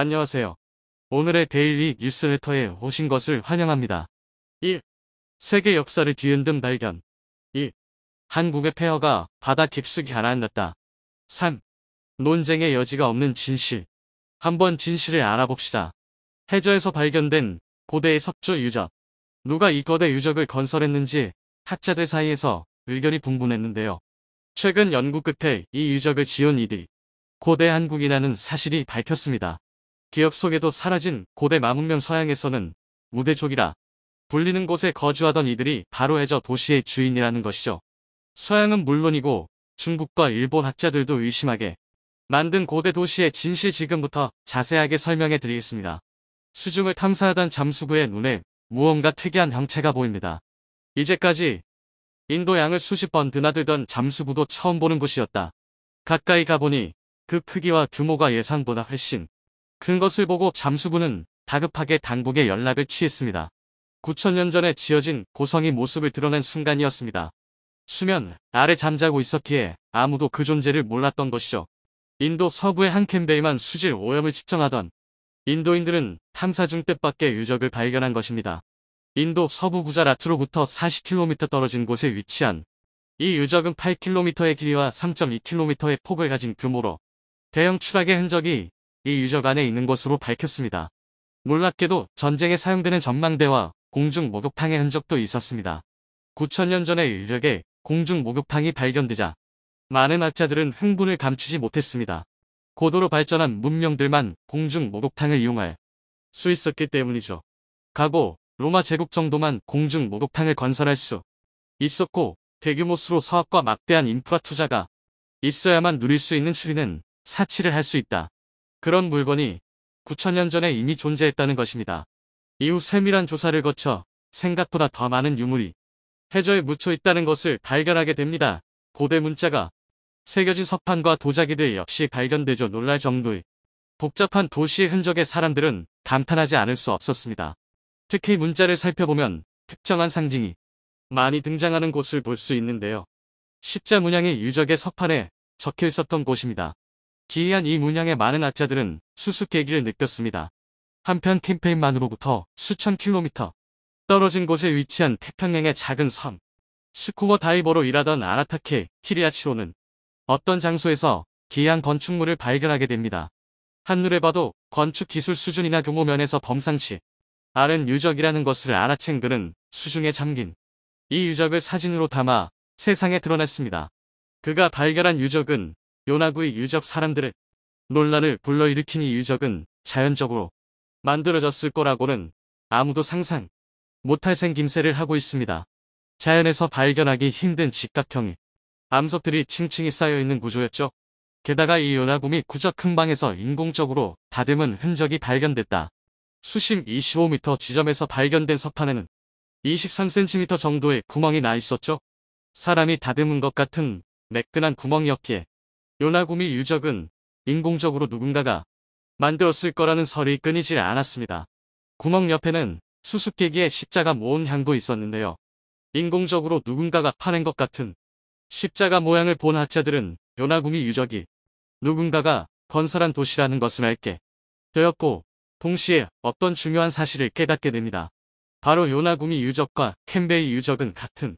안녕하세요. 오늘의 데일리 뉴스레터에 오신 것을 환영합니다. 1. 세계 역사를 뒤흔든 발견 2. 한국의 폐허가 바다 깊숙이 가라앉았다. 3. 논쟁의 여지가 없는 진실 한번 진실을 알아봅시다. 해저에서 발견된 고대의 석조 유적 누가 이 거대 유적을 건설했는지 학자들 사이에서 의견이 분분했는데요. 최근 연구 끝에 이 유적을 지은 이들이 고대 한국이라는 사실이 밝혔습니다. 기억 속에도 사라진 고대 마문명 서양에서는 무대족이라 불리는 곳에 거주하던 이들이 바로 해저 도시의 주인이라는 것이죠. 서양은 물론이고 중국과 일본 학자들도 의심하게 만든 고대 도시의 진실 지금부터 자세하게 설명해 드리겠습니다. 수중을 탐사하던 잠수부의 눈에 무언가 특이한 형체가 보입니다. 이제까지 인도양을 수십 번 드나들던 잠수부도 처음 보는 곳이었다. 가까이 가보니 그 크기와 규모가 예상보다 훨씬 큰 것을 보고 잠수부는 다급하게 당국에 연락을 취했습니다. 9천년 전에 지어진 고성이 모습을 드러낸 순간이었습니다. 수면 아래 잠자고 있었기에 아무도 그 존재를 몰랐던 것이죠. 인도 서부의 한 캠베이만 수질 오염을 측정하던 인도인들은 탐사 중 뜻밖의 유적을 발견한 것입니다. 인도 서부 구자라트로부터 40km 떨어진 곳에 위치한 이 유적은 8km의 길이와 3.2km의 폭을 가진 규모로 대형 추락의 흔적이 이 유적 안에 있는 것으로 밝혔습니다. 놀랍게도 전쟁에 사용되는 전망대와 공중 목욕탕의 흔적도 있었습니다. 9천년 전의 유적에 공중 목욕탕이 발견되자 많은 학자들은 흥분을 감추지 못했습니다. 고도로 발전한 문명들만 공중 목욕탕을 이용할 수 있었기 때문이죠. 과거 로마 제국 정도만 공중 목욕탕을 건설할 수 있었고 대규모 수로 서학과 막대한 인프라 투자가 있어야만 누릴 수 있는 추리는 사치를 할 수 있다. 그런 물건이 9천년 전에 이미 존재했다는 것입니다. 이후 세밀한 조사를 거쳐 생각보다 더 많은 유물이 해저에 묻혀 있다는 것을 발견하게 됩니다. 고대 문자가 새겨진 석판과 도자기들 역시 발견되죠 놀랄 정도의 복잡한 도시의 흔적에 사람들은 감탄하지 않을 수 없었습니다. 특히 문자를 살펴보면 특정한 상징이 많이 등장하는 곳을 볼 수 있는데요. 십자 문양의 유적의 석판에 적혀 있었던 곳입니다. 기이한 이 문양의 많은 학자들은 수수께기를 느꼈습니다. 한편 캠페인만으로부터 수천 킬로미터 떨어진 곳에 위치한 태평양의 작은 섬 스쿠버 다이버로 일하던 아라타케 키리아치로는 어떤 장소에서 기이한 건축물을 발견하게 됩니다. 한눈에 봐도 건축 기술 수준이나 규모 면에서 범상치 아른 유적이라는 것을 알아챈 그는 수중에 잠긴 이 유적을 사진으로 담아 세상에 드러냈습니다. 그가 발견한 유적은 요나구의 유적 사람들의 논란을 불러일으킨 이 유적은 자연적으로 만들어졌을 거라고는 아무도 상상 못할 생김새를 하고 있습니다. 자연에서 발견하기 힘든 직각형의 암석들이 층층이 쌓여있는 구조였죠. 게다가 이 요나구미 구적 흥방에서 인공적으로 다듬은 흔적이 발견됐다. 수심 25m 지점에서 발견된 석판에는 23cm 정도의 구멍이 나 있었죠. 사람이 다듬은 것 같은 매끈한 구멍이었기에 요나구미 유적은 인공적으로 누군가가 만들었을 거라는 설이 끊이질 않았습니다. 구멍 옆에는 수수께기의 십자가 모은 향도 있었는데요. 인공적으로 누군가가 파낸 것 같은 십자가 모양을 본학자들은 요나구미 유적이 누군가가 건설한 도시라는 것을 알게 되었고 동시에 어떤 중요한 사실을 깨닫게 됩니다. 바로 요나구미 유적과 캠베이 유적은 같은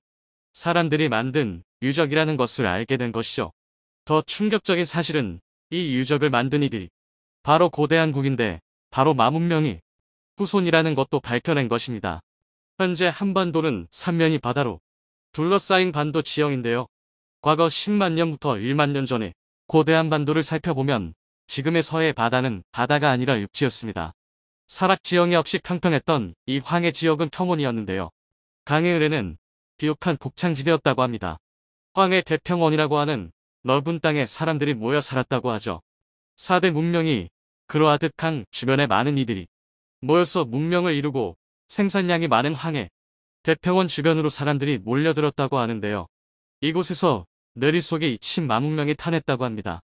사람들이 만든 유적이라는 것을 알게 된 것이죠. 더 충격적인 사실은 이 유적을 만든 이들이 바로 고대 한국인데 바로 마문명이 후손이라는 것도 밝혀낸 것입니다. 현재 한반도는 삼면이 바다로 둘러싸인 반도 지형인데요. 과거 10만 년부터 1만 년 전에 고대 한반도를 살펴보면 지금의 서해 바다는 바다가 아니라 육지였습니다. 사락 지형이 없이 평평했던 이 황해 지역은 평원이었는데요. 강해의에는 비옥한 곡창지대였다고 합니다. 황해 대평원이라고 하는 넓은 땅에 사람들이 모여 살았다고 하죠. 4대 문명이 그러하듯 강주변에 많은 이들이 모여서 문명을 이루고 생산량이 많은 황해 대평원 주변으로 사람들이 몰려들었다고 하는데요. 이곳에서 느리 속에 이친 마문명이 탄했다고 합니다.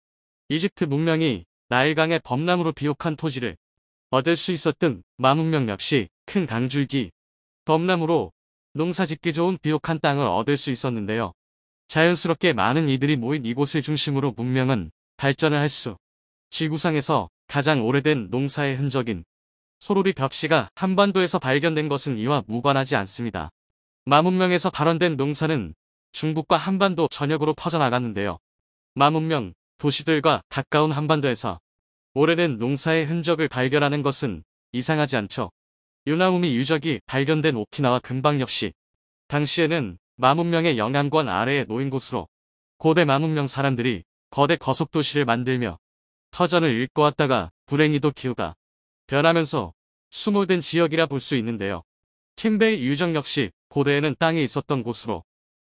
이집트 문명이 나일강의 범람으로 비옥한 토지를 얻을 수 있었던 마문명 역시 큰 강줄기 범람으로 농사짓기 좋은 비옥한 땅을 얻을 수 있었는데요. 자연스럽게 많은 이들이 모인 이곳을 중심으로 문명은 발전을 할 수 지구상에서 가장 오래된 농사의 흔적인 소로리 벽시가 한반도에서 발견된 것은 이와 무관하지 않습니다. 마문명에서 발원된 농사는 중국과 한반도 전역으로 퍼져나갔는데요. 마문명 도시들과 가까운 한반도에서 오래된 농사의 흔적을 발견하는 것은 이상하지 않죠. 유나우미 유적이 발견된 오키나와 근방 역시 당시에는 마문명의 영향권 아래에 놓인 곳으로 고대 마문명 사람들이 거대 거속도시를 만들며 터전을 읽고 왔다가 불행히도 기후가 변하면서 수몰된 지역이라 볼 수 있는데요. 팀베이 유적 역시 고대에는 땅이 있었던 곳으로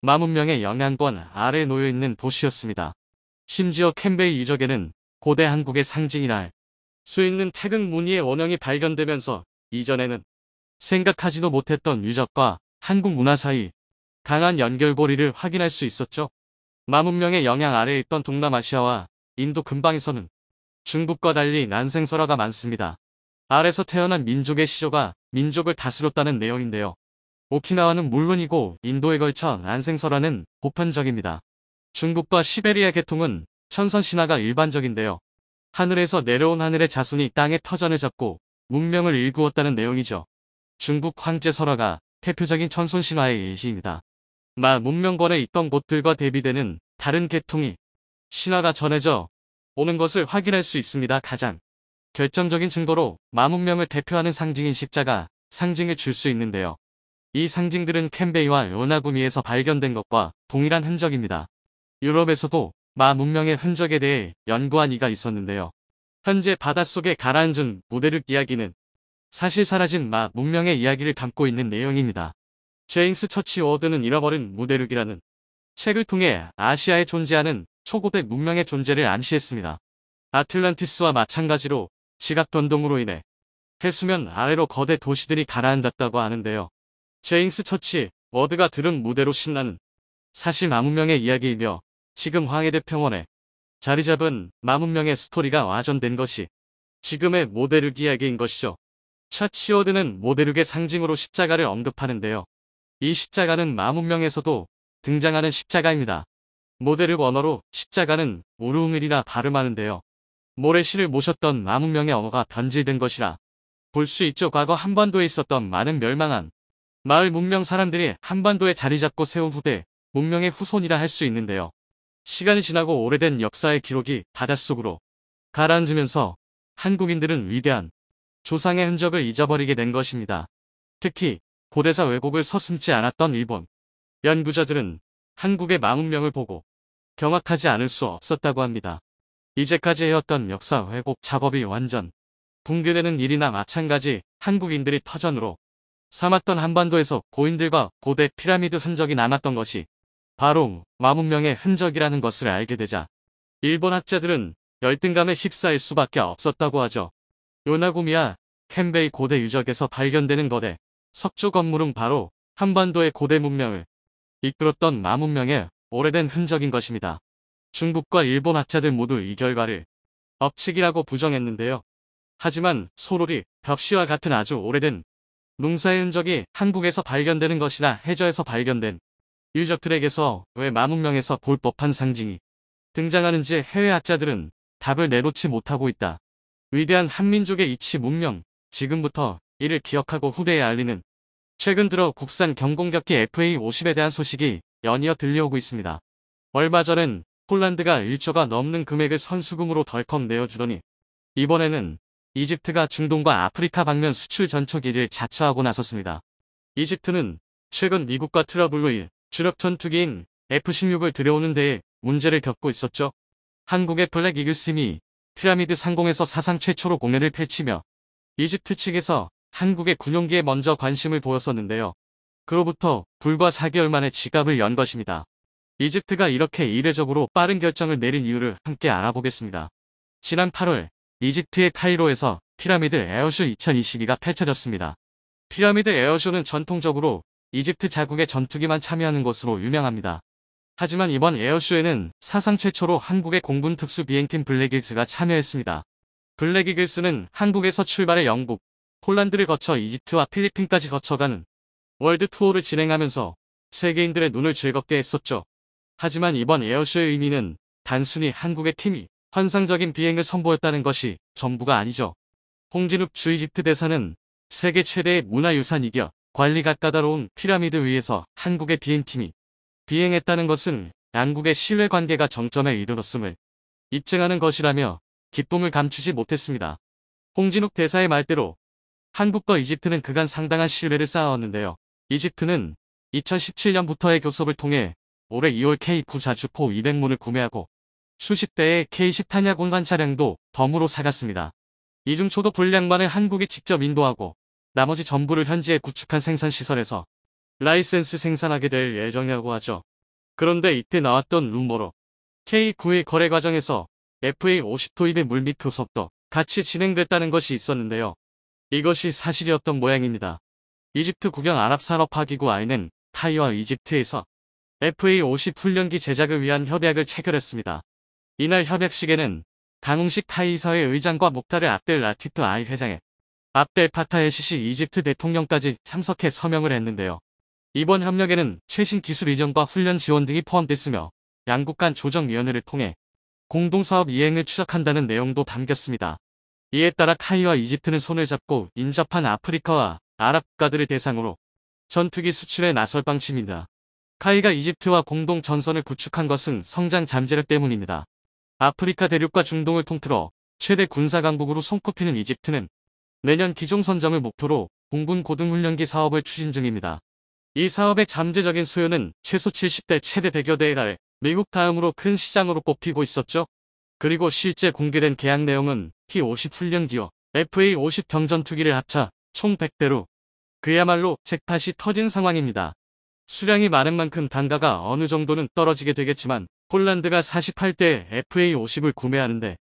마문명의 영향권 아래에 놓여있는 도시였습니다. 심지어 캠베이 유적에는 고대 한국의 상징이랄수 있는 태극 무늬의 원형이 발견되면서 이전에는 생각하지도 못했던 유적과 한국 문화 사이 강한 연결고리를 확인할 수 있었죠. 마문명의 영향 아래에 있던 동남아시아와 인도 근방에서는 중국과 달리 난생설화가 많습니다. 아래서 태어난 민족의 시조가 민족을 다스렸다는 내용인데요. 오키나와는 물론이고 인도에 걸쳐 난생설화는 보편적입니다. 중국과 시베리아 계통은 천선신화가 일반적인데요. 하늘에서 내려온 하늘의 자손이 땅에 터전을 잡고 문명을 일구었다는 내용이죠. 중국 황제 설화가 대표적인 천손신화의 예시입니다. 마 문명권에 있던 곳들과 대비되는 다른 계통이 신화가 전해져 오는 것을 확인할 수 있습니다. 가장 결정적인 증거로 마 문명을 대표하는 상징인 십자가 상징을 줄 수 있는데요. 이 상징들은 캔베이와 요나구미에서 발견된 것과 동일한 흔적입니다. 유럽에서도 마 문명의 흔적에 대해 연구한 이가 있었는데요. 현재 바닷속에 가라앉은 무대륵 이야기는 사실 사라진 마 문명의 이야기를 담고 있는 내용입니다. 제임스 처치 워드는 잃어버린 무대륙이라는 책을 통해 아시아에 존재하는 초고대 문명의 존재를 암시했습니다. 아틀란티스와 마찬가지로 지각 변동으로 인해 해수면 아래로 거대 도시들이 가라앉았다고 하는데요. 제임스 처치 워드가 들은 무대로 신나는 사실 마문명의 이야기이며 지금 황해대 평원에 자리 잡은 마문명의 스토리가 와전된 것이 지금의 모델륙 이야기인 것이죠. 차치워드는 모델륙의 상징으로 십자가를 언급하는데요. 이 십자가는 마문명에서도 등장하는 십자가입니다. 모델을원어로 십자가는 우르음이라 웅 발음하는데요. 모래시를 모셨던 마문명의 언어가 변질된 것이라 볼 수 있죠. 과거 한반도에 있었던 많은 멸망한 마을 문명 사람들이 한반도에 자리 잡고 세운 후대 문명의 후손이라 할 수 있는데요. 시간이 지나고 오래된 역사의 기록이 바닷속으로 가라앉으면서 한국인들은 위대한 조상의 흔적을 잊어버리게 된 것입니다. 특히 고대사 왜곡을 서슴지 않았던 일본. 연구자들은 한국의 망운명을 보고 경악하지 않을 수 없었다고 합니다. 이제까지 해왔던 역사 왜곡 작업이 완전 붕괴되는 일이나 마찬가지 한국인들이 터전으로 삼았던 한반도에서 고인들과 고대 피라미드 흔적이 남았던 것이 바로 마문명의 흔적이라는 것을 알게 되자 일본 학자들은 열등감에 휩싸일 수밖에 없었다고 하죠. 요나구미야 캠베이 고대 유적에서 발견되는 거대 석조 건물은 바로 한반도의 고대 문명을 이끌었던 마문명의 오래된 흔적인 것입니다. 중국과 일본 학자들 모두 이 결과를 업칙이라고 부정했는데요. 하지만 소로리 벽시와 같은 아주 오래된 농사의 흔적이 한국에서 발견되는 것이나 해저에서 발견된 유적들에게서 왜 마문명에서 볼 법한 상징이 등장하는지 해외 학자들은 답을 내놓지 못하고 있다. 위대한 한민족의 이치 문명, 지금부터 이를 기억하고 후대에 알리는 최근 들어 국산 경공격기 FA-50에 대한 소식이 연이어 들려오고 있습니다. 얼마 전엔 폴란드가 1조가 넘는 금액을 선수금으로 덜컥 내어주더니 이번에는 이집트가 중동과 아프리카 방면 수출 전초 1위를 자처하고 나섰습니다. 이집트는 최근 미국과 트러블로 인 주력 전투기인 F-16을 들여오는 데에 문제를 겪고 있었죠. 한국의 블랙 이글스미 피라미드 상공에서 사상 최초로 공연을 펼치며 이집트 측에서 한국의 군용기에 먼저 관심을 보였었는데요. 그로부터 불과 4개월 만에 지갑을 연 것입니다. 이집트가 이렇게 이례적으로 빠른 결정을 내린 이유를 함께 알아보겠습니다. 지난 8월 이집트의 카이로에서 피라미드 에어쇼 2022가 펼쳐졌습니다. 피라미드 에어쇼는 전통적으로 이집트 자국의 전투기만 참여하는 것으로 유명합니다. 하지만 이번 에어쇼에는 사상 최초로 한국의 공군 특수 비행팀 블랙이글스가 참여했습니다. 블랙이글스는 한국에서 출발해 영국, 폴란드를 거쳐 이집트와 필리핀까지 거쳐가는 월드 투어를 진행하면서 세계인들의 눈을 즐겁게 했었죠. 하지만 이번 에어쇼의 의미는 단순히 한국의 팀이 환상적인 비행을 선보였다는 것이 전부가 아니죠. 홍진욱 주이집트 대사는 세계 최대의 문화유산이겨 관리가 까다로운 피라미드 위에서 한국의 비행팀이 비행했다는 것은 양국의 신뢰관계가 정점에 이르렀음을 입증하는 것이라며 기쁨을 감추지 못했습니다. 홍진욱 대사의 말대로 한국과 이집트는 그간 상당한 실매를 쌓아왔는데요. 이집트는 2017년부터의 교섭을 통해 올해 2월 K9 자주포 200문을 구매하고 수십 대의 K10 탄약 운반 차량도 덤으로 사갔습니다. 이중초도 분량만을 한국이 직접 인도하고 나머지 전부를 현지에 구축한 생산시설에서 라이센스 생산하게 될 예정이라고 하죠. 그런데 이때 나왔던 루머로 K9의 거래 과정에서 FA50 도입의 물밑 교섭도 같이 진행됐다는 것이 있었는데요. 이것이 사실이었던 모양입니다. 이집트 국영 아랍산업화기구 아이는 타이와 이집트에서 FA50 훈련기 제작을 위한 협약을 체결했습니다. 이날 협약식에는 강웅식 타이서의 의장과 목다르 압델 라티프 아이 회장에 압델 파타의 시시 이집트 대통령까지 참석해 서명을 했는데요. 이번 협력에는 최신 기술 이전과 훈련 지원 등이 포함됐으며 양국 간 조정위원회를 통해 공동사업 이행을 추적한다는 내용도 담겼습니다. 이에 따라 카이와 이집트는 손을 잡고 인접한 아프리카와 아랍 국가들을 대상으로 전투기 수출에 나설 방침입니다 카이가 이집트와 공동 전선을 구축한 것은 성장 잠재력 때문입니다. 아프리카 대륙과 중동을 통틀어 최대 군사강국으로 손꼽히는 이집트는 내년 기종 선정을 목표로 공군 고등훈련기 사업을 추진 중입니다. 이 사업의 잠재적인 수요는 최소 70대 최대 100여 대에 달해 미국 다음으로 큰 시장으로 꼽히고 있었죠. 그리고 실제 공개된 계약 내용은 T50 훈련기와 FA50 경전투기를 합쳐 총 100대로 그야말로 잭팟이 터진 상황입니다. 수량이 많은 만큼 단가가 어느 정도는 떨어지게 되겠지만 폴란드가 48대의 FA50을 구매하는데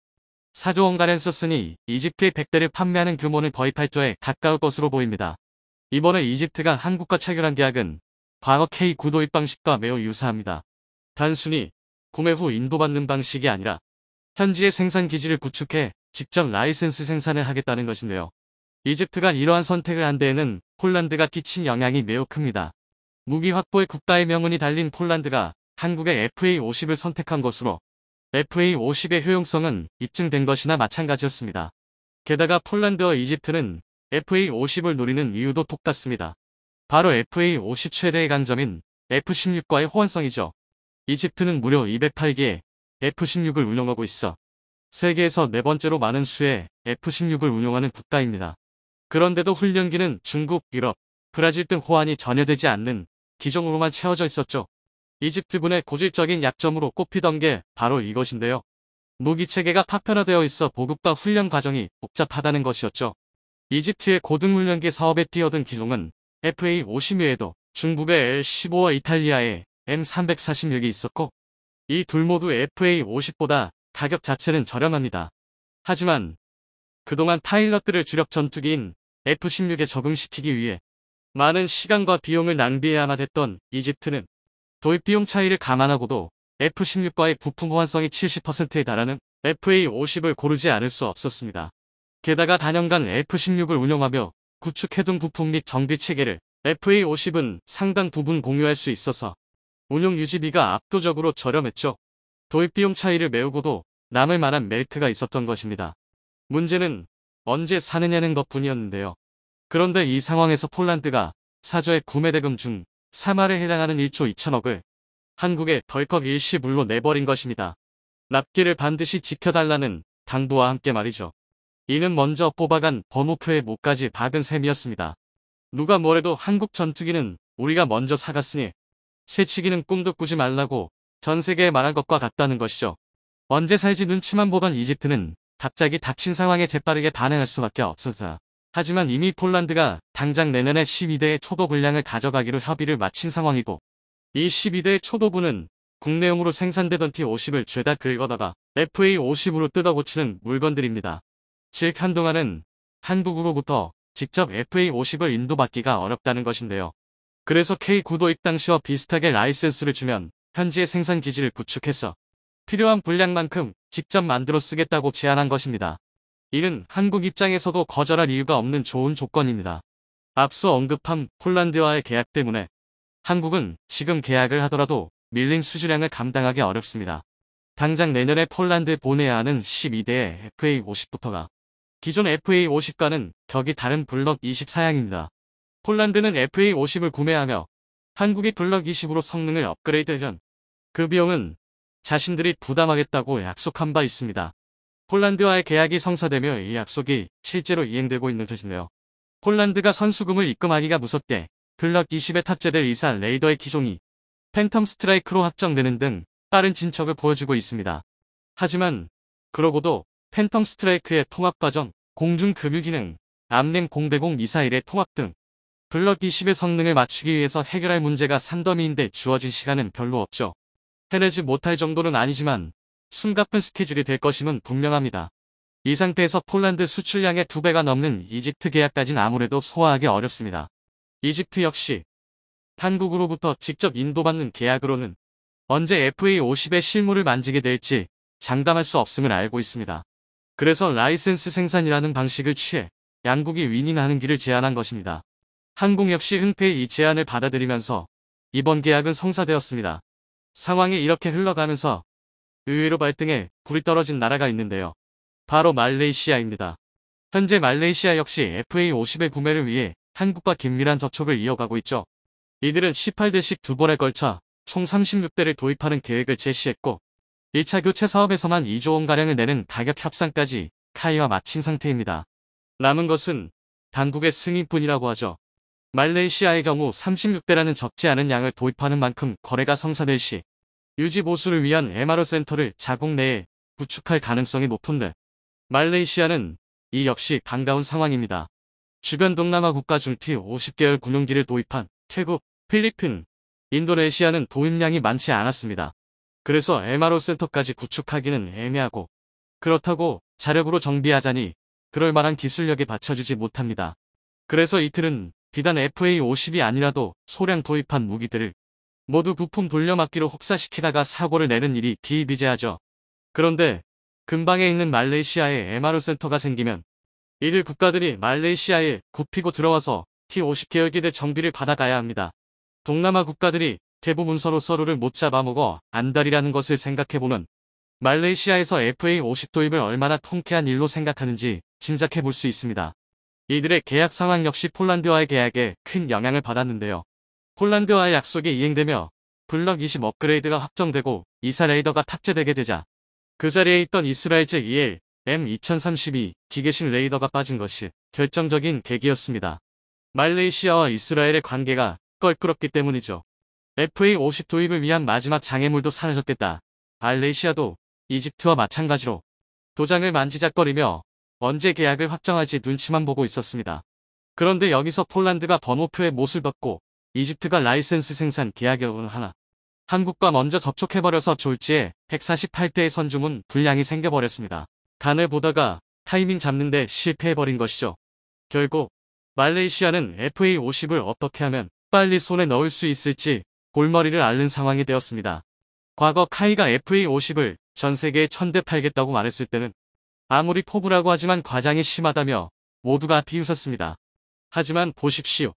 사조 원가량 썼으니 이집트의 100대를 판매하는 규모는 거의 8조에 가까울 것으로 보입니다. 이번에 이집트가 한국과 체결한 계약은 과거 K9 도입 방식과 매우 유사합니다. 단순히 구매 후 인도받는 방식이 아니라 현지의 생산 기지를 구축해 직접 라이센스 생산을 하겠다는 것인데요. 이집트가 이러한 선택을 한 데에는 폴란드가 끼친 영향이 매우 큽니다. 무기 확보의 국가의 명운이 달린 폴란드가 한국의 FA50을 선택한 것으로 FA50의 효용성은 입증된 것이나 마찬가지였습니다. 게다가 폴란드와 이집트는 FA50을 노리는 이유도 똑같습니다. 바로 FA50 최대의 강점인 F16과의 호환성이죠. 이집트는 무려 208개 F-16을 운영하고 있어 세계에서 네 번째로 많은 수의 F-16을 운용하는 국가입니다. 그런데도 훈련기는 중국, 유럽, 브라질 등 호환이 전혀 되지 않는 기종으로만 채워져 있었죠. 이집트군의 고질적인 약점으로 꼽히던 게 바로 이것인데요. 무기체계가 파편화되어 있어 보급과 훈련 과정이 복잡하다는 것이었죠. 이집트의 고등훈련기 사업에 뛰어든 기종은 FA-50 외에도 중국의 L-15와 이탈리아의 M346이 있었고 이둘 모두 FA50보다 가격 자체는 저렴합니다. 하지만 그동안 파일럿들을 주력 전투기인 F-16에 적응시키기 위해 많은 시간과 비용을 낭비해야만 했던 이집트는 도입 비용 차이를 감안하고도 F-16과의 부품 호환성이 70%에 달하는 FA-50을 고르지 않을 수 없었습니다. 게다가 단연간 F-16을 운영하며 구축해둔 부품 및 정비 체계를 FA-50은 상당 부분 공유할 수 있어서 운용 유지비가 압도적으로 저렴했죠. 도입 비용 차이를 메우고도 남을 만한 멜트가 있었던 것입니다. 문제는 언제 사느냐는 것뿐이었는데요. 그런데 이 상황에서 폴란드가 사저의 구매대금 중 3할에 해당하는 1조 2천억을 한국에 덜컥 일시불로 내버린 것입니다. 납기를 반드시 지켜달라는 당부와 함께 말이죠. 이는 먼저 뽑아간 번호표의 목까지 박은 셈이었습니다. 누가 뭐래도 한국 전투기는 우리가 먼저 사갔으니 새치기는 꿈도 꾸지 말라고 전 세계에 말한 것과 같다는 것이죠. 언제 살지 눈치만 보던 이집트는 갑자기 닥친 상황에 재빠르게 반응할 수밖에 없었다. 하지만 이미 폴란드가 당장 내년에 12대의 초도분량을 가져가기로 협의를 마친 상황이고 이 12대의 초도부는 국내용으로 생산되던 T50을 죄다 긁어다가 FA50으로 뜯어고치는 물건들입니다. 즉 한동안은 한국으로부터 직접 FA50을 인도받기가 어렵다는 것인데요. 그래서 K9도입 당시와 비슷하게 라이센스를 주면 현지의 생산 기지를 구축해서 필요한 분량만큼 직접 만들어 쓰겠다고 제안한 것입니다. 이는 한국 입장에서도 거절할 이유가 없는 좋은 조건입니다. 앞서 언급한 폴란드와의 계약 때문에 한국은 지금 계약을 하더라도 밀린 수주량을 감당하기 어렵습니다. 당장 내년에 폴란드에 보내야 하는 12대의 FA50부터가 기존 FA50과는 격이 다른 블럭 24양입니다. 폴란드는 FA50을 구매하며 한국이 블럭 20으로 성능을 업그레이드한 그 비용은 자신들이 부담하겠다고 약속한 바 있습니다. 폴란드와의 계약이 성사되며 이 약속이 실제로 이행되고 있는 듯이네요. 폴란드가 선수금을 입금하기가 무섭게 블럭 20에 탑재될 이사 레이더의 기종이 팬텀 스트라이크로 확정되는 등 빠른 진척을 보여주고 있습니다. 하지만 그러고도 팬텀 스트라이크의 통합 과정, 공중 금유 기능, 암냉 공대공 미사일의 통합 등 블럭 20의 성능을 맞추기 위해서 해결할 문제가 산더미인데 주어진 시간은 별로 없죠. 해내지 못할 정도는 아니지만 숨가쁜 스케줄이 될 것임은 분명합니다. 이 상태에서 폴란드 수출량의 2배가 넘는 이집트 계약까진 아무래도 소화하기 어렵습니다. 이집트 역시 한국으로부터 직접 인도받는 계약으로는 언제 FA50의 실물을 만지게 될지 장담할 수 없음을 알고 있습니다. 그래서 라이센스 생산이라는 방식을 취해 양국이 윈윈하는 길을 제안한 것입니다. 한국 역시 흔패의 이 제안을 받아들이면서 이번 계약은 성사되었습니다. 상황이 이렇게 흘러가면서 의외로 발등에 불이 떨어진 나라가 있는데요. 바로 말레이시아입니다. 현재 말레이시아 역시 FA50의 구매를 위해 한국과 긴밀한 접촉을 이어가고 있죠. 이들은 18대씩 두 번에 걸쳐 총 36대를 도입하는 계획을 제시했고 1차 교체 사업에서만 2조 원가량을 내는 가격 협상까지 카이와 마친 상태입니다. 남은 것은 당국의 승인뿐이라고 하죠. 말레이시아의 경우 36배라는 적지 않은 양을 도입하는 만큼 거래가 성사될 시 유지 보수를 위한 MRO 센터를 자국 내에 구축할 가능성이 높은데 말레이시아는 이 역시 반가운 상황입니다. 주변 동남아 국가 줄티 50개월 군용기를 도입한 태국, 필리핀, 인도네시아는 도입량이 많지 않았습니다. 그래서 MRO 센터까지 구축하기는 애매하고 그렇다고 자력으로 정비하자니 그럴 만한 기술력에 받쳐주지 못합니다. 그래서 이틀은 비단 FA50이 아니라도 소량 도입한 무기들을 모두 부품 돌려막기로 혹사시키다가 사고를 내는 일이 비일비재하죠. 그런데 근방에 있는 말레이시아에 MRO 센터가 생기면 이들 국가들이 말레이시아에 굽히고 들어와서 T50 계열기대 정비를 받아가야 합니다. 동남아 국가들이 대부분 서로 서로를 못 잡아먹어 안달이라는 것을 생각해보면 말레이시아에서 FA50 도입을 얼마나 통쾌한 일로 생각하는지 짐작해볼 수 있습니다. 이들의 계약 상황 역시 폴란드와의 계약에 큰 영향을 받았는데요. 폴란드와의 약속이 이행되며 블럭 20 업그레이드가 확정되고 이사 레이더가 탑재되게 되자 그 자리에 있던 이스라엘 제2일 M2032 기계식 레이더가 빠진 것이 결정적인 계기였습니다. 말레이시아와 이스라엘의 관계가 껄끄럽기 때문이죠. FA50 도입을 위한 마지막 장애물도 사라졌겠다. 말레이시아도 이집트와 마찬가지로 도장을 만지작거리며 언제 계약을 확정할지 눈치만 보고 있었습니다. 그런데 여기서 폴란드가 번호표에 못을 벗고 이집트가 라이센스 생산 계약을 하나 한국과 먼저 접촉해버려서 졸지에 148대의 선주문 불량이 생겨버렸습니다. 간을 보다가 타이밍 잡는데 실패해버린 것이죠. 결국 말레이시아는 FA50을 어떻게 하면 빨리 손에 넣을 수 있을지 골머리를 앓는 상황이 되었습니다. 과거 카이가 FA50을 전 세계에 천대 팔겠다고 말했을 때는 아무리 포부라고 하지만 과장이 심하다며 모두가 비웃었습니다. 하지만 보십시오.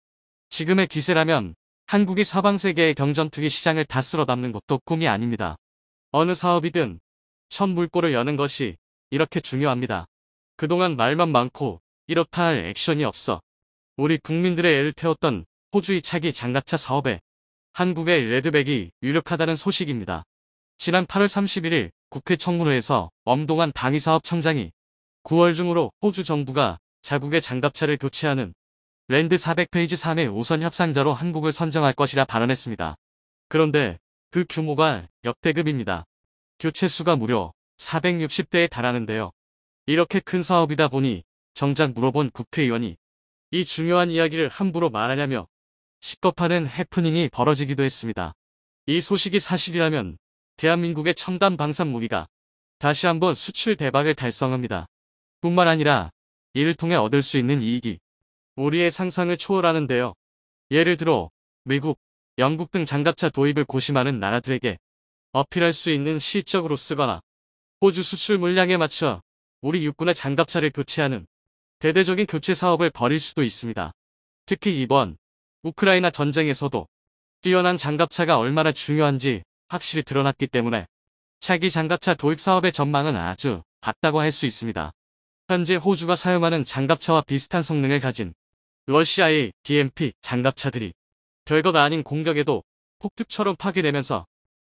지금의 기세라면 한국이 서방세계의 경전특위 시장을 다 쓸어담는 것도 꿈이 아닙니다. 어느 사업이든 첫 물꼬를 여는 것이 이렇게 중요합니다. 그동안 말만 많고 이렇다 할 액션이 없어 우리 국민들의 애를 태웠던 호주의 차기 장갑차 사업에 한국의 레드백이 유력하다는 소식입니다. 지난 8월 31일 국회 청문회에서 엄동한 방위사업 청장이 9월 중으로 호주 정부가 자국의 장갑차를 교체하는 랜드 400페이지 3의 우선 협상자로 한국을 선정할 것이라 발언했습니다. 그런데 그 규모가 역대급입니다. 교체 수가 무려 460대에 달하는데요. 이렇게 큰 사업이다 보니 정작 물어본 국회의원이 이 중요한 이야기를 함부로 말하냐며 식겁하는 해프닝이 벌어지기도 했습니다. 이 소식이 사실이라면 대한민국의 첨단 방산 무기가 다시 한번 수출 대박을 달성합니다. 뿐만 아니라 이를 통해 얻을 수 있는 이익이 우리의 상상을 초월하는데요. 예를 들어 미국, 영국 등 장갑차 도입을 고심하는 나라들에게 어필할 수 있는 실적으로 쓰거나 호주 수출 물량에 맞춰 우리 육군의 장갑차를 교체하는 대대적인 교체 사업을 벌일 수도 있습니다. 특히 이번 우크라이나 전쟁에서도 뛰어난 장갑차가 얼마나 중요한지 확실히 드러났기 때문에 차기 장갑차 도입 사업의 전망은 아주 밝다고 할 수 있습니다. 현재 호주가 사용하는 장갑차와 비슷한 성능을 가진 러시아의 BMP 장갑차들이 별거 아닌 공격에도 폭격처럼 파괴되면서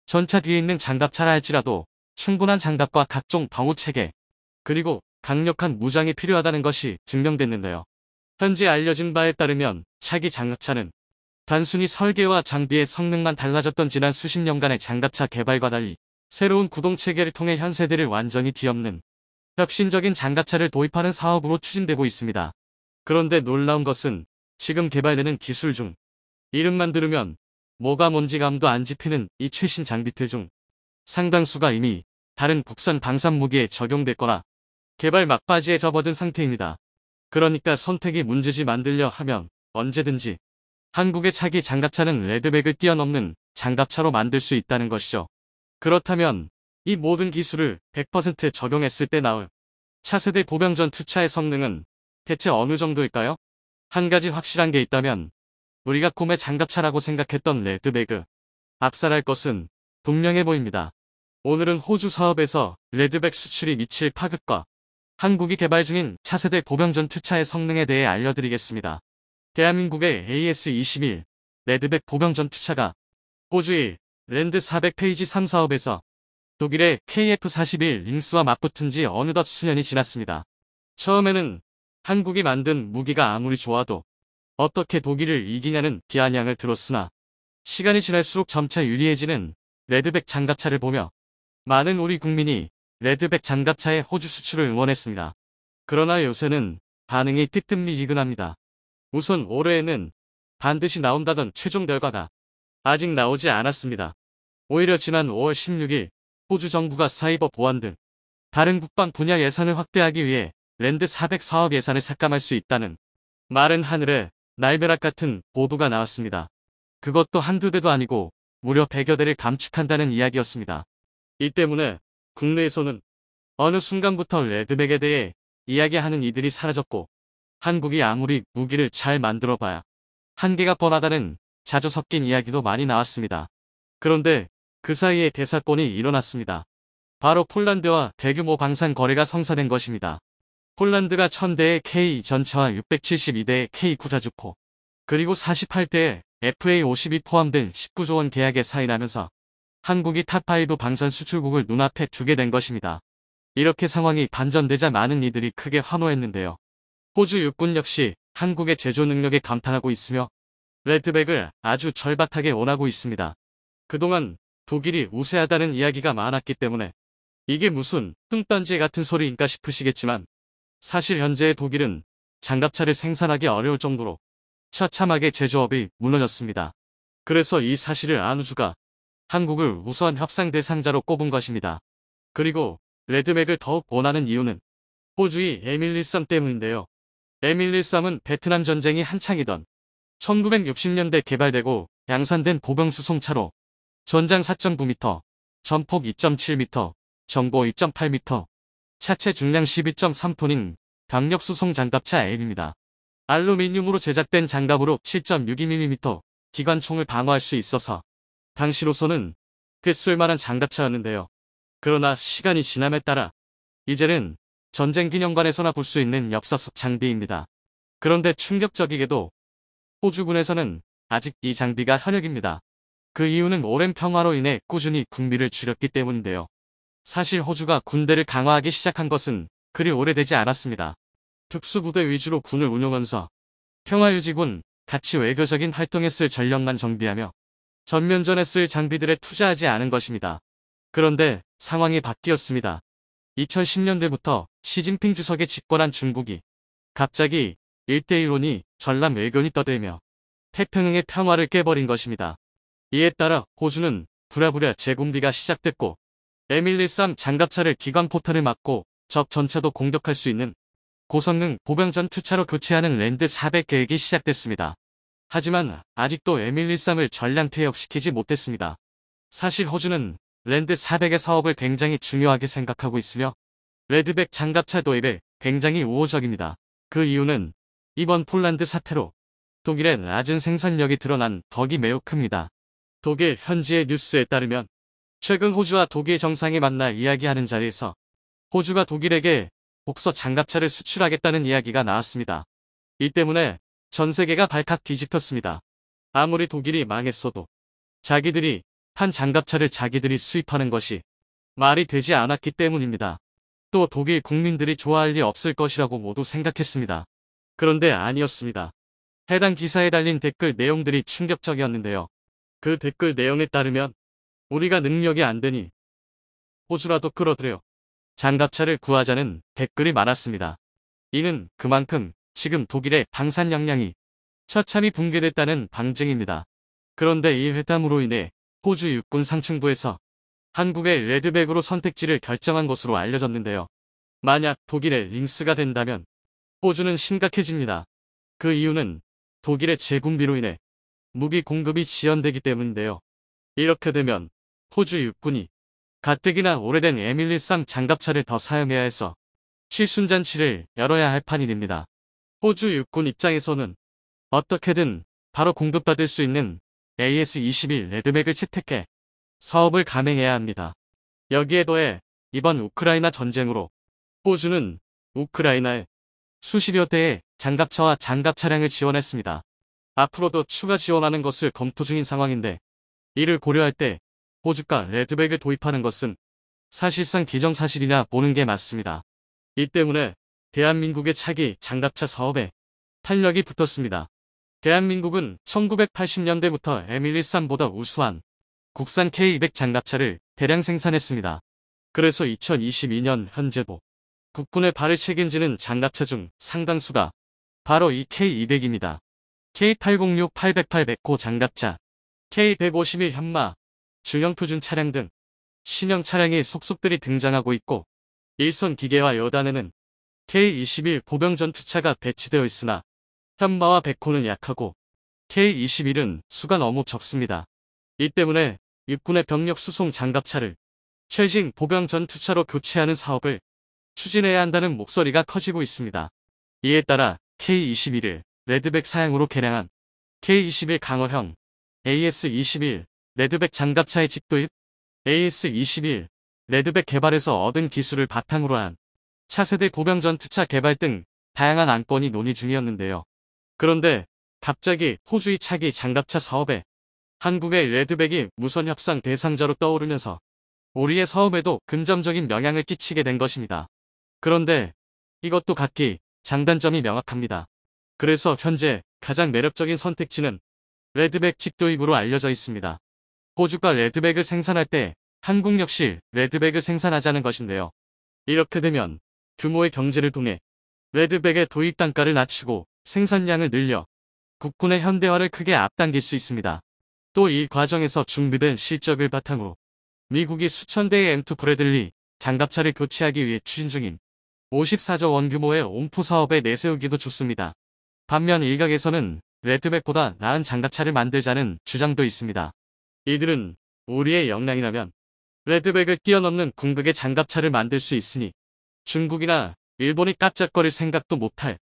전차 뒤에 있는 장갑차라 할지라도 충분한 장갑과 각종 방호체계 그리고 강력한 무장이 필요하다는 것이 증명됐는데요. 현재 알려진 바에 따르면 차기 장갑차는 단순히 설계와 장비의 성능만 달라졌던 지난 수십 년간의 장갑차 개발과 달리 새로운 구동체계를 통해 현세대를 완전히 뒤엎는 혁신적인 장갑차를 도입하는 사업으로 추진되고 있습니다. 그런데 놀라운 것은 지금 개발되는 기술 중 이름만 들으면 뭐가 뭔지 감도 안 집히는 이 최신 장비틀 중 상당수가 이미 다른 국산 방산무기에 적용됐거나 개발 막바지에 접어든 상태입니다. 그러니까 선택이 문제지 만들려 하면 언제든지 한국의 차기 장갑차는 레드백을 뛰어넘는 장갑차로 만들 수 있다는 것이죠. 그렇다면 이 모든 기술을 100% 적용했을 때 나올 차세대 보병전 투차의 성능은 대체 어느 정도일까요? 한 가지 확실한 게 있다면 우리가 곰의 장갑차라고 생각했던 레드백을 압살할 것은 분명해 보입니다. 오늘은 호주 사업에서 레드백 수출이 미칠 파급과 한국이 개발 중인 차세대 보병전 투차의 성능에 대해 알려드리겠습니다. 대한민국의 AS-21 레드백 보병 전투차가 호주의 랜드 400페이지 3사업에서 독일의 KF-41 링스와 맞붙은 지 어느덧 수년이 지났습니다. 처음에는 한국이 만든 무기가 아무리 좋아도 어떻게 독일을 이기냐는 비아냥을 들었으나 시간이 지날수록 점차 유리해지는 레드백 장갑차를 보며 많은 우리 국민이 레드백 장갑차의 호주 수출을 응원했습니다. 그러나 요새는 반응이 뜨뜻미지근합니다. 우선 올해에는 반드시 나온다던 최종 결과가 아직 나오지 않았습니다. 오히려 지난 5월 16일 호주 정부가 사이버 보안 등 다른 국방 분야 예산을 확대하기 위해 랜드 400사업 예산을 삭감할 수 있다는 마른 하늘에 날벼락 같은 보도가 나왔습니다. 그것도 한두 대도 아니고 무려 100여 대를 감축한다는 이야기였습니다. 이 때문에 국내에서는 어느 순간부터 레드백에 대해 이야기하는 이들이 사라졌고 한국이 아무리 무기를 잘 만들어봐야 한계가 뻔하다는 자주 섞인 이야기도 많이 나왔습니다. 그런데 그 사이에 대사건이 일어났습니다. 바로 폴란드와 대규모 방산 거래가 성사된 것입니다. 폴란드가 1000대의 K2전차와 672대의 K9 자주포 그리고 48대의 FA52 포함된 19조원 계약에 사인하면서 한국이 탑5 방산 수출국을 눈앞에 두게 된 것입니다. 이렇게 상황이 반전되자 많은 이들이 크게 환호했는데요. 호주 육군 역시 한국의 제조 능력에 감탄하고 있으며 레드백을 아주 절박하게 원하고 있습니다. 그동안 독일이 우세하다는 이야기가 많았기 때문에 이게 무슨 뚱딴지 같은 소리인가 싶으시겠지만 사실 현재의 독일은 장갑차를 생산하기 어려울 정도로 처참하게 제조업이 무너졌습니다. 그래서 이 사실을 안 우주가 한국을 우수한 협상 대상자로 꼽은 것입니다. 그리고 레드맥을 더욱 원하는 이유는 호주의 에밀리썸 때문인데요. 에밀리 3은 베트남 전쟁이 한창이던 1960년대 개발되고 양산된 보병 수송차로 전장 4.9m, 전폭 2.7m, 전고 2.8m, 차체 중량 12.3톤인 강력 수송 장갑차 M입니다. 알루미늄으로 제작된 장갑으로 7.62mm 기관총을 방어할 수 있어서 당시로서는 꽤 쓸만한 장갑차였는데요. 그러나 시간이 지남에 따라 이제는 전쟁기념관에서나 볼 수 있는 역사 속 장비입니다. 그런데 충격적이게도 호주군에서는 아직 이 장비가 현역입니다. 그 이유는 오랜 평화로 인해 꾸준히 군비를 줄였기 때문인데요. 사실 호주가 군대를 강화하기 시작한 것은 그리 오래되지 않았습니다. 특수부대 위주로 군을 운용하면서 평화유지군, 같이 외교적인 활동에 쓸 전력만 정비하며 전면전에 쓸 장비들에 투자하지 않은 것입니다. 그런데 상황이 바뀌었습니다. 2010년대부터 시진핑 주석의 집권한 중국이 갑자기 일대일론이 전람 외교이 떠들며 태평양의 평화를 깨버린 것입니다. 이에 따라 호주는 부랴부랴 재군비가 시작됐고 에밀1 3 장갑차를 기관포탄을 맞고 적 전차도 공격할 수 있는 고성능 보병전 투차로 교체하는 랜드 400 계획이 시작됐습니다. 하지만 아직도 에밀1 3을 전량 퇴역시키지 못했습니다. 사실 호주는 랜드 400의 사업을 굉장히 중요하게 생각하고 있으며 레드백 장갑차 도입에 굉장히 우호적입니다. 그 이유는 이번 폴란드 사태로 독일의 낮은 생산력이 드러난 덕이 매우 큽니다. 독일 현지의 뉴스에 따르면 최근 호주와 독일 정상이 만나 이야기하는 자리에서 호주가 독일에게 복서 장갑차를 수출하겠다는 이야기가 나왔습니다. 이 때문에 전 세계가 발칵 뒤집혔습니다. 아무리 독일이 망했어도 자기들이 한 장갑차를 자기들이 수입하는 것이 말이 되지 않았기 때문입니다. 또 독일 국민들이 좋아할 리 없을 것이라고 모두 생각했습니다. 그런데 아니었습니다. 해당 기사에 달린 댓글 내용들이 충격적이었는데요. 그 댓글 내용에 따르면 우리가 능력이 안 되니 호주라도 끌어들여 장갑차를 구하자는 댓글이 많았습니다. 이는 그만큼 지금 독일의 방산 역량이 처참히 붕괴됐다는 방증입니다. 그런데 이 회담으로 인해 호주 육군 상층부에서 한국의 레드백으로 선택지를 결정한 것으로 알려졌는데요. 만약 독일의 링스가 된다면 호주는 심각해집니다. 그 이유는 독일의 재군비로 인해 무기 공급이 지연되기 때문인데요. 이렇게 되면 호주 육군이 가뜩이나 오래된 에밀리상 장갑차를 더 사용해야 해서 실순잔치를 열어야 할 판이 됩니다. 호주 육군 입장에서는 어떻게든 바로 공급받을 수 있는 AS-21 레드맥을 채택해 사업을 감행해야 합니다. 여기에 더해 이번 우크라이나 전쟁으로 호주는 우크라이나에 수십여 대의 장갑차와 장갑 차량을 지원했습니다. 앞으로도 추가 지원하는 것을 검토 중인 상황인데 이를 고려할 때 호주가 레드백을 도입하는 것은 사실상 기정사실이나 보는 게 맞습니다. 이 때문에 대한민국의 차기 장갑차 사업에 탄력이 붙었습니다. 대한민국은 1980년대부터 M113보다 우수한 국산 K200 장갑차를 대량 생산했습니다. 그래서 2022년 현재도 국군의 발을 책임지는 장갑차 중 상당수가 바로 이 K200입니다. K806 808백호 장갑차, K151 현마, 중형표준 차량 등 신형 차량의 속속들이 등장하고 있고 일선 기계와 여단에는 K21 보병 전투차가 배치되어 있으나 현마와 백호는 약하고 K21은 수가 너무 적습니다. 이 때문에 육군의 병력 수송 장갑차를 최신 보병 전투차로 교체하는 사업을 추진해야 한다는 목소리가 커지고 있습니다. 이에 따라 K21을 레드백 사양으로 개량한 K21 강어형 AS21 레드백 장갑차의 직도입 AS21 레드백 개발에서 얻은 기술을 바탕으로 한 차세대 보병 전투차 개발 등 다양한 안건이 논의 중이었는데요. 그런데 갑자기 호주의 차기 장갑차 사업에 한국의 레드백이 무선 협상 대상자로 떠오르면서 우리의 사업에도 긍정적인 영향을 끼치게 된 것입니다. 그런데 이것도 각기 장단점이 명확합니다. 그래서 현재 가장 매력적인 선택지는 레드백 직도입으로 알려져 있습니다. 호주가 레드백을 생산할 때 한국 역시 레드백을 생산하자는 것인데요. 이렇게 되면 규모의 경제를 통해 레드백의 도입 단가를 낮추고 생산량을 늘려 국군의 현대화를 크게 앞당길 수 있습니다. 또 이 과정에서 준비된 실적을 바탕으로 미국이 수천 대의 M2 브래들리 장갑차를 교체하기 위해 추진 중인 54조 원 규모의 온포 사업에 내세우기도 좋습니다. 반면 일각에서는 레드백보다 나은 장갑차를 만들자는 주장도 있습니다. 이들은 우리의 역량이라면 레드백을 뛰어넘는 궁극의 장갑차를 만들 수 있으니 중국이나 일본이 깝짝거릴 생각도 못할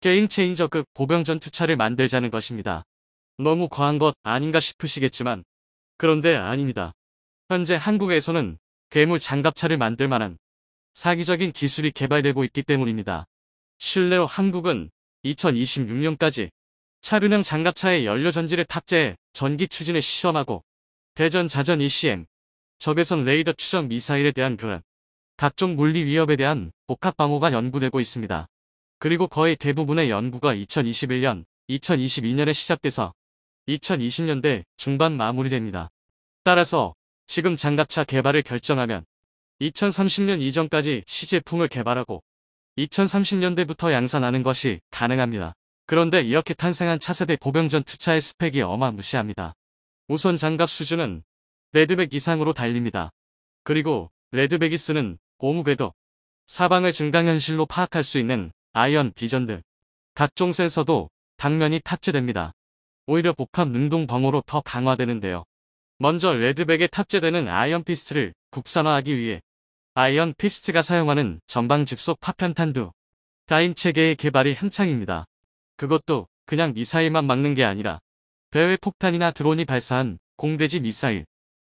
게임 체인저급 보병전 투차를 만들자는 것입니다. 너무 과한 것 아닌가 싶으시겠지만 그런데 아닙니다. 현재 한국에서는 괴물 장갑차를 만들 만한 사기적인 기술이 개발되고 있기 때문입니다. 실내로 한국은 2026년까지 차륜형 장갑차에 연료전지를 탑재해 전기 추진을 시험하고 대전 자전 ECM, 적외선 레이더 추적 미사일에 대한 교란, 각종 물리 위협에 대한 복합 방어가 연구되고 있습니다. 그리고 거의 대부분의 연구가 2021년, 2022년에 시작돼서 2020년대 중반 마무리됩니다. 따라서 지금 장갑차 개발을 결정하면 2030년 이전까지 시제품을 개발하고 2030년대부터 양산하는 것이 가능합니다. 그런데 이렇게 탄생한 차세대 보병전 투차의 스펙이 어마무시합니다. 우선 장갑 수준은 레드백 이상으로 달립니다. 그리고 레드백이 쓰는 고무궤도, 사방을 증강현실로 파악할 수 있는 아이언, 비전 드 각종 센서도 당면이 탑재됩니다. 오히려 복합 능동 방어로 더 강화되는데요. 먼저 레드백에 탑재되는 아이언 피스트를 국산화하기 위해 아이언 피스트가 사용하는 전방 집속 파편 탄두 다인 체계의 개발이 한창입니다. 그것도 그냥 미사일만 막는 게 아니라 배외 폭탄이나 드론이 발사한 공대지 미사일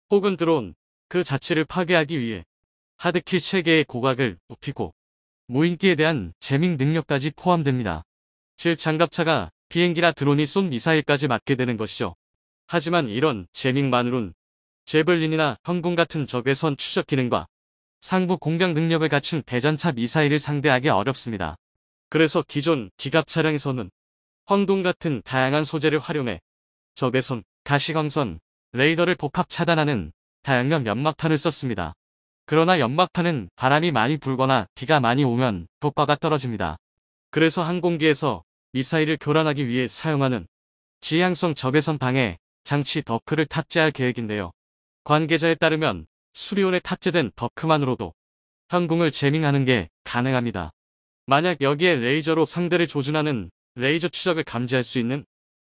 혹은 드론 그 자체를 파괴하기 위해 하드킬 체계의 고각을 높이고 무인기에 대한 재밍 능력까지 포함됩니다. 즉 장갑차가 비행기나 드론이 쏜 미사일까지 맞게 되는 것이죠. 하지만 이런 재밍만으론 제블린이나 형군 같은 적외선 추적 기능과 상부 공격 능력을 갖춘 대전차 미사일을 상대하기 어렵습니다. 그래서 기존 기갑 차량에서는 황동 같은 다양한 소재를 활용해 적외선, 가시광선, 레이더를 복합 차단하는 다양한 연막탄을 썼습니다. 그러나 연막탄은 바람이 많이 불거나 비가 많이 오면 효과가 떨어집니다. 그래서 항공기에서 미사일을 교란하기 위해 사용하는 지향성 적외선 방해 장치 더크를 탑재할 계획인데요. 관계자에 따르면 수리온에 탑재된 더크만으로도 항공을 재밍하는게 가능합니다. 만약 여기에 레이저로 상대를 조준하는 레이저 추적을 감지할 수 있는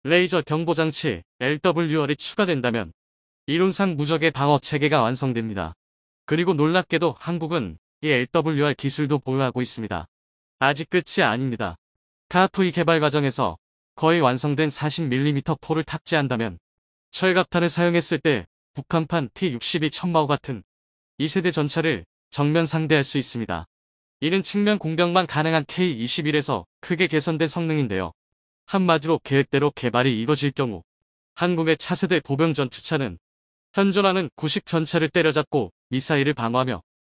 레이저 경보장치 LWR이 추가된다면 이론상 무적의 방어 체계가 완성됩니다. 그리고 놀랍게도 한국은 이 LWR 기술도 보유하고 있습니다. 아직 끝이 아닙니다. 카프이 개발 과정에서 거의 완성된 40mm 포를 탑재한다면 철갑탄을 사용했을 때 북한판 T-62 천마호 같은 2세대 전차를 정면 상대할 수 있습니다. 이는 측면 공격만 가능한 K-21에서 크게 개선된 성능인데요. 한마디로 계획대로 개발이 이뤄질 경우 한국의 차세대 보병 전투차는 현존하는 구식 전차를 때려잡고 미사일을 방어하며